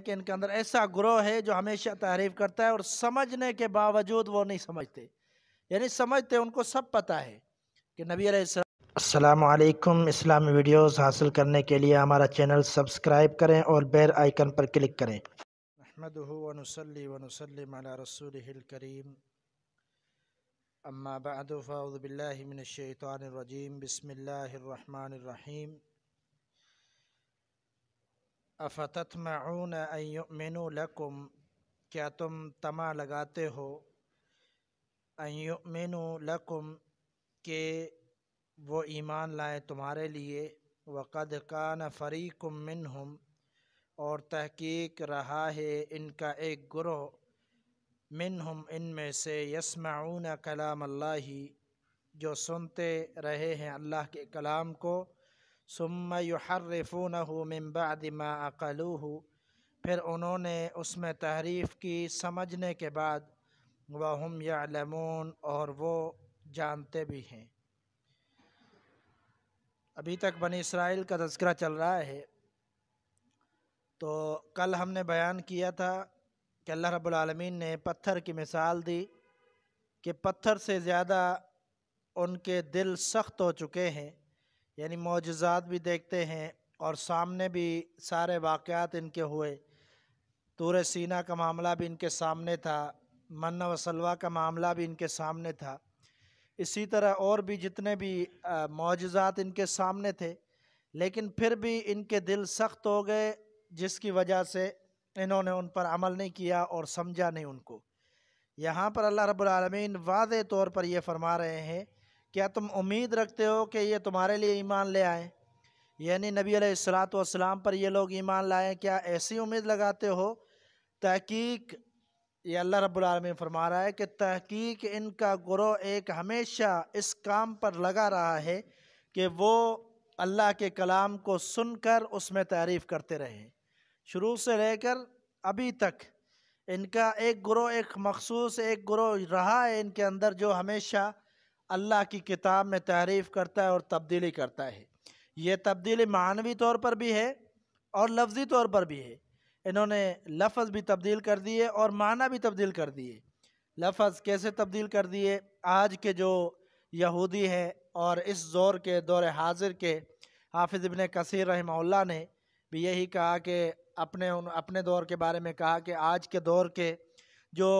कि इनके अंदर ऐसा ग्रोह है जो हमेशा तारीफ करता है और समझने के बावजूद वो नहीं समझते यानी समझते उनको सब पता है कि नबी असलकम इस्लामी वीडियोस हासिल करने के लिए हमारा चैनल सब्सक्राइब करें और बेल आइकन पर क्लिक करें अहमदली वनसलम रसूलकरीम अम्मा बदफ़ाबिल्लिमिनशैतरजीम बसमिल्लर अफ़तमाऊन अयुमिनु लकुम क्या तुम तमा लगाते हो अयुमिन लकुम के वो ईमान लाए तुम्हारे लिए वक़द कान फ़रीकुम मिनहुम और तहकीक रहा है इनका एक ग्रोह मिनहुम इनमें से यसमाऊन कलाम अल्लाह जो सुनते रहे हैं अल्लाह के कलाम को सुम्मा सुम युहरफून मिम्बादमा अकलूह फिर उन्होंने उसमें तहरीफ़ की समझने के बाद वहम यालमून और वो जानते भी हैं अभी तक बनी इसराइल का तस्करा चल रहा है तो कल हमने बयान किया था कि अल्लाह रब्लमीन ने पत्थर की मिसाल दी कि पत्थर से ज़्यादा उनके दिल सख्त हो चुके हैं यानी मौजात भी देखते हैं और सामने भी सारे वाक़ात इनके हुए तूर सीना का मामला भी इनके सामने था मन्ना वसलवा का मामला भी इनके सामने था इसी तरह और भी जितने भी मोजात इनके सामने थे लेकिन फिर भी इनके दिल सख्त हो गए जिसकी वजह से इन्होंने उन पर अमल नहीं किया और समझा नहीं उनको यहाँ पर अल्लाह रब्लम वाद तौर पर यह फरमा रहे हैं क्या तुम उम्मीद रखते हो कि ये तुम्हारे लिए ईमान ले आए यानी नबी सलाम पर ये लोग ईमान लाएँ क्या ऐसी उम्मीद लगाते हो तहकीक ये अल्लाह रब्लम फरमा रहा है कि तहकीक इनका ग्रोह एक हमेशा इस काम पर लगा रहा है कि वो अल्लाह के कलाम को सुनकर उसमें तारीफ़ करते रहे शुरू से लेकर अभी तक इनका एक गुरो एक मखसूस एक ग्रोह रहा है इनके अंदर जो हमेशा अल्लाह की किताब में तारीफ करता है और तब्दीली करता है ये तब्दीली मानवी तौर पर भी है और लफ्ज़ी तौर पर भी है इन्होंने लफ्ज़ भी तब्दील कर दिए और माना भी तब्दील कर दिए लफ्ज़ कैसे तब्दील कर दिए आज के जो यहूदी हैं और इस दौर के दौर हाजिर के हाफिज़ इबन कसर रहमल्ला ने भी यही कहा कि अपने उन अपने दौर के बारे में कहा कि आज के दौर के जो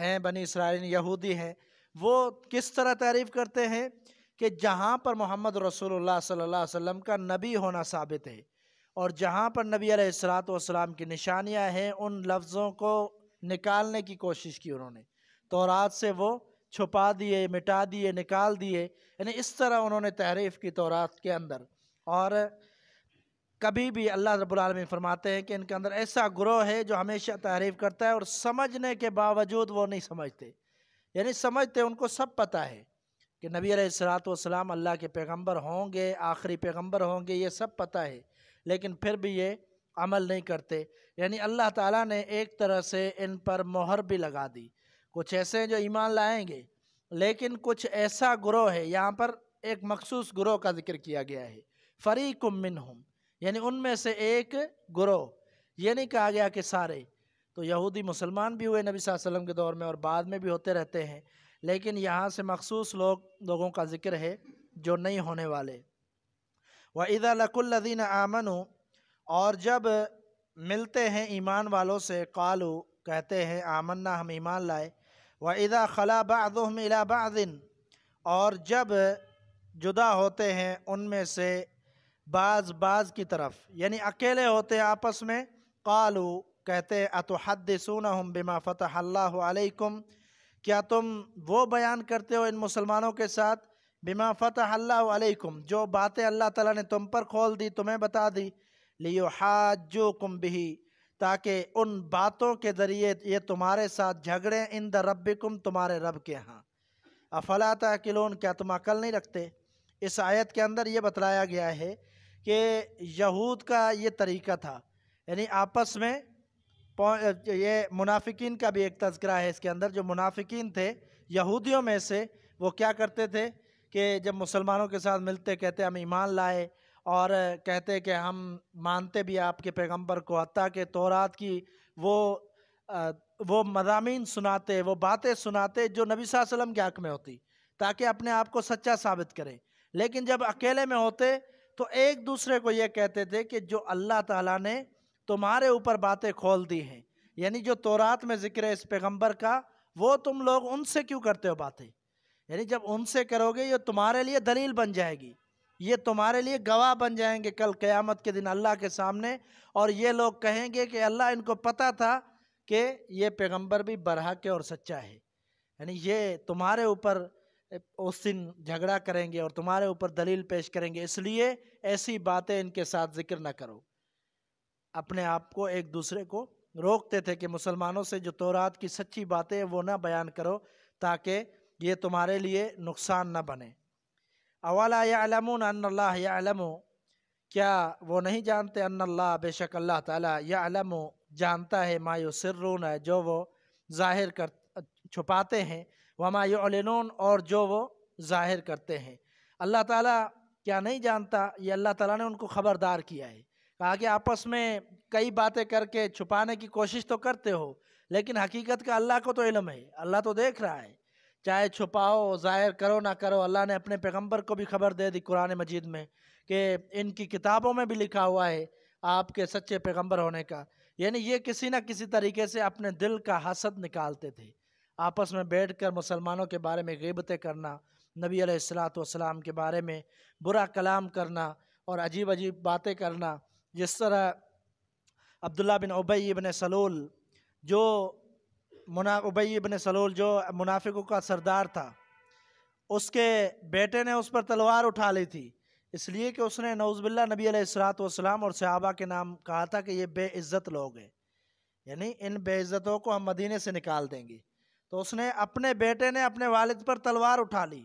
हैं बनी इसराइल यहूदी हैं वो किस तरह तारीफ़ करते हैं कि जहाँ पर मोहम्मद रसोल्ला सल्ला वसम का नबी होना साबित है और जहाँ पर नबी अलैहिस्सलाम की निशानियाँ हैं उन लफ्ज़ों को निकालने की कोशिश की उन्होंने तो रात से वो छुपा दिए मिटा दिए निकाल दिए यानी इस तरह उन्होंने तहरीफ़ की रात के अंदर और कभी भी अल्लाह रबुलम फरमाते हैं कि इनके अंदर ऐसा ग्रोह है जो हमेशा तहरीफ़ करता है और समझने के बावजूद वो नहीं समझते यानी समझते उनको सब पता है कि नबी सलाम अल्लाह के पैगंबर होंगे आखिरी पैगंबर होंगे ये सब पता है लेकिन फिर भी ये अमल नहीं करते यानी अल्लाह ताला ने एक तरह से इन पर मोहर भी लगा दी कुछ ऐसे हैं जो ईमान लाएंगे लेकिन कुछ ऐसा ग्रोह है यहाँ पर एक मखसूस ग्रोह का जिक्र किया गया है फ़रीकुम मिनहुम यानी उनमें से एक ग्रोह ये नहीं कहा गया कि सारे तो यहूदी मुसलमान भी हुए नबी वसल्लम के दौर में और बाद में भी होते रहते हैं लेकिन यहाँ से मखसूस लोग लोगों का जिक्र है जो नहीं होने वाले व इदा लकुल्लिन आमन और जब मिलते हैं ईमान वालों से कालू कहते हैं आमन्ना हम ईमान लाए व इदा खला बदम और जब जुदा होते हैं उनमें से बाज बाज की तरफ यानी अकेले होते हैं आपस में कालू कहते हैं अतहदसून हम बिमा फ़तः अल्लाम क्या तुम वो बयान करते हो इन मुसलमानों के साथ बिमा फ़तः अल्लाम जो बातें अल्लाह ताला ने तुम पर खोल दी तुम्हें बता दी लियो जो कुम भी ताकि उन बातों के ज़रिए ये तुम्हारे साथ झगड़ें इन द कुम तुम्हारे रब के यहाँ अफला तकिलोन क्या तुम अकल नहीं रखते इस आयत के अंदर ये बतलाया गया है कि यहूद का ये तरीका था यानी आपस में ये मुनाफिकीन का भी एक तस्करा है इसके अंदर जो मुनाफिकीन थे यहूदियों में से वो क्या करते थे कि जब मुसलमानों के साथ मिलते कहते हम ईमान लाए और कहते कि हम मानते भी आपके पैगंबर को हती के तोरात की वो वो मजामी सुनाते वो बातें सुनाते जो नबी वसल्लम के हक में होती ताकि अपने आप को सच्चा साबित करें लेकिन जब अकेले में होते तो एक दूसरे को ये कहते थे कि जो अल्लाह ताला ने तुम्हारे ऊपर बातें खोल दी हैं यानी जो तोरात में जिक्र है इस पैगम्बर का वो तुम लोग उनसे क्यों करते हो बातें यानी जब उनसे करोगे ये तुम्हारे लिए दलील बन जाएगी ये तुम्हारे लिए गवाह बन जाएंगे कल क़यामत के दिन अल्लाह के सामने और ये लोग कहेंगे कि अल्लाह इनको पता था कि ये पैगंबर भी बरहक है और सच्चा है यानी ये तुम्हारे ऊपर उस दिन झगड़ा करेंगे और तुम्हारे ऊपर दलील पेश करेंगे इसलिए ऐसी बातें इनके साथ जिक्र न करो अपने आप को एक दूसरे को रोकते थे कि मुसलमानों से जो तोरात की सच्ची बातें वो ना बयान करो ताकि ये तुम्हारे लिए नुकसान ना बने अवाला यालमून अल्लाह क्या वो नहीं जानते अल्लाह बेशक अल्लाह ताला यालमो जानता है मायो सिरून है जो वो ज़ाहिर कर छुपाते हैं वमा यन और जो वो ज़ाहिर करते हैं अल्लाह ताला क्या नहीं जानता ये अल्लाह ताला ने उनको ख़बरदार किया है कहा कि आपस में कई बातें करके छुपाने की कोशिश तो करते हो लेकिन हकीकत का अल्लाह को तो इलम है अल्लाह तो देख रहा है चाहे छुपाओ ज़ाहिर करो ना करो अल्लाह ने अपने पैगम्बर को भी खबर दे दी कुरान मजीद में कि इनकी किताबों में भी लिखा हुआ है आपके सच्चे पैगम्बर होने का यानी ये किसी ना किसी तरीके से अपने दिल का हसद निकालते थे आपस में बैठ कर मुसलमानों के बारे में गिबतें करना नबी सलाम के बारे में बुरा कलाम करना और अजीब अजीब बातें करना जिस तरह अब्दुल्ला बिन उबई इबन सलूल जो मुना उबई इबन सलूल जो मुनाफिकों का सरदार था उसके बेटे ने उस पर तलवार उठा ली थी इसलिए कि उसने नौज़बिल्ला नबी अलैहिस्सलात और सहाबा के नाम कहा था कि ये बेइज़्ज़त लोग हैं यानी इन बेइज़्ज़तों को हम मदीने से निकाल देंगे तो उसने अपने बेटे ने अपने वालिद पर तलवार उठा ली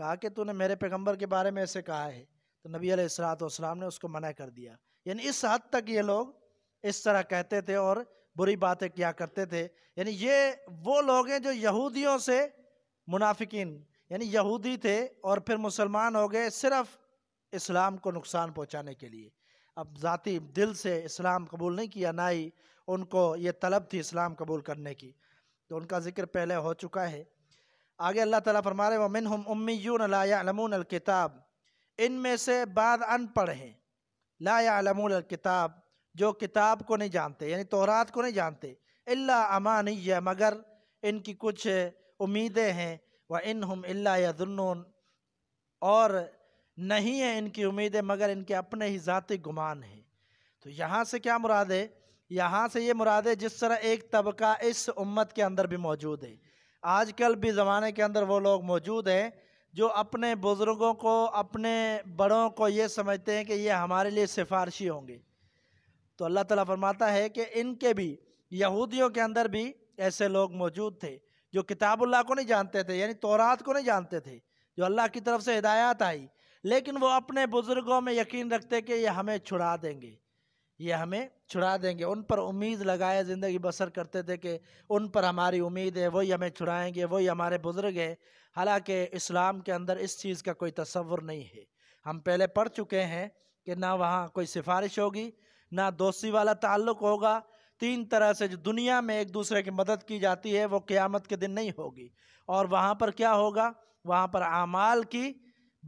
कहा कि तूने मेरे पैगम्बर के बारे में ऐसे कहा है तो नबी अलैहिस्सलात वसलाम ने उसको मना कर दिया यानी इस हद तक ये लोग इस तरह कहते थे और बुरी बातें किया करते थे यानी ये वो लोग हैं जो यहूदियों से मुनाफिकीन यानी यहूदी थे और फिर मुसलमान हो गए सिर्फ इस्लाम को नुकसान पहुंचाने के लिए अब ज़ाती दिल से इस्लाम कबूल नहीं किया ना ही उनको ये तलब थी इस्लाम कबूल करने की तो उनका ज़िक्र पहले हो चुका है आगे अल्लाह ताला फरमा रहे वमिन हम उम्मीयून लायामून अलकिताब में से बाद अनपढ़ हैं लायामूल किताब जो किताब को नहीं जानते यानी तोरात को नहीं जानते इल्ला अमानी मगर इनकी कुछ उम्मीदें हैं व इन हम अल्ला और नहीं है इनकी उम्मीदें मगर इनके अपने ही ज़ाती गुमान हैं तो यहाँ से क्या मुराद है यहाँ से ये मुराद है जिस तरह एक तबका इस उम्मत के अंदर भी मौजूद है आजकल भी ज़माने के अंदर वो लोग मौजूद हैं जो अपने बुज़ुर्गों को अपने बड़ों को ये समझते हैं कि ये हमारे लिए सिफारशी होंगे तो अल्लाह ताला फरमाता है कि इनके भी यहूदियों के अंदर भी ऐसे लोग मौजूद थे जो किताबुल्लाह को नहीं जानते थे यानी तौरात को नहीं जानते थे जो अल्लाह की तरफ से हिदायत आई लेकिन वो अपने बुज़ुर्गों में यकीन रखते कि ये हमें छुड़ा देंगे ये हमें छुड़ा देंगे उन पर उम्मीद लगाए ज़िंदगी बसर करते थे कि उन पर हमारी उम्मीद है वही हमें छुड़ाएँगे वही हमारे बुज़ुर्ग है हालांकि इस्लाम के अंदर इस चीज़ का कोई तस्वुर नहीं है हम पहले पढ़ चुके हैं कि ना वहाँ कोई सिफारिश होगी ना दोस्ती वाला ताल्लुक़ होगा तीन तरह से जो दुनिया में एक दूसरे की मदद की जाती है वो क़्यामत के दिन नहीं होगी और वहाँ पर क्या होगा वहाँ पर आमाल की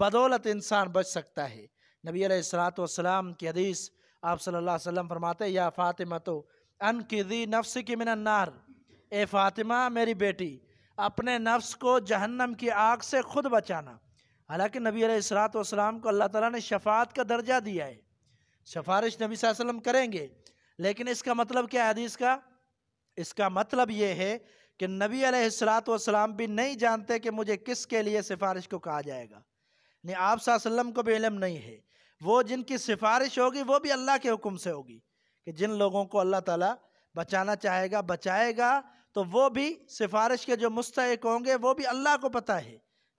बदौलत इंसान बच सकता है नबी सलात वसलाम की हदीस आप सल्लल्लाहु अलैहि वसल्लम फरमाते या फ़ातिमा तो अन किदी नफ्स की मिनन्नार ए फ़ातिमा मेरी बेटी अपने नफ्स को जहन्नम की आग से खुद बचाना हालांकि नबी सलात वाम को अल्लाह ताला ने शफात का दर्जा दिया है सिफ़ारिश नबी वसल्लम करेंगे लेकिन इसका मतलब क्या है हदीस का इसका मतलब ये है कि नबी सलात वाम भी नहीं जानते कि मुझे किसके लिए सिफारिश को कहा जाएगा नहीं आप वसल्लम को भी इलम नहीं है वो जिनकी सिफारिश होगी वो भी अल्लाह के हुक्म से होगी कि जिन लोगों को अल्लाह ताला बचाना चाहेगा बचाएगा तो वो भी सिफारिश के जो मुस्तक होंगे वो भी अल्लाह को पता है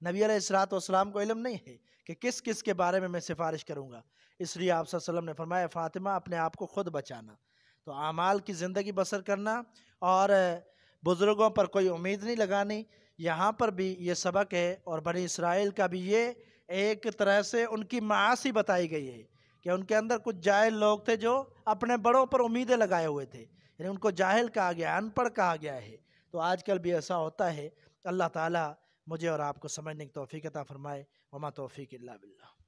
नबी सलाम को इलम नहीं है कि किस किस के बारे में मैं सिफारिश करूँगा इसलिए आप ने फरमाया फ़ातिमा अपने आप को खुद बचाना तो आमाल की ज़िंदगी बसर करना और बुज़ुर्गों पर कोई उम्मीद नहीं लगानी यहाँ पर भी ये सबक है और बड़ी इसराइल का भी ये एक तरह से उनकी मास ही बताई गई है कि उनके अंदर कुछ जाहिल लोग थे जो अपने बड़ों पर उम्मीदें लगाए हुए थे यानी उनको जाहिल कहा गया अनपढ़ कहा गया है तो आजकल भी ऐसा होता है अल्लाह ताला मुझे और आपको समझने की तोफ़ीकता फ़रमाए वमा तोफ़ी बिल्ला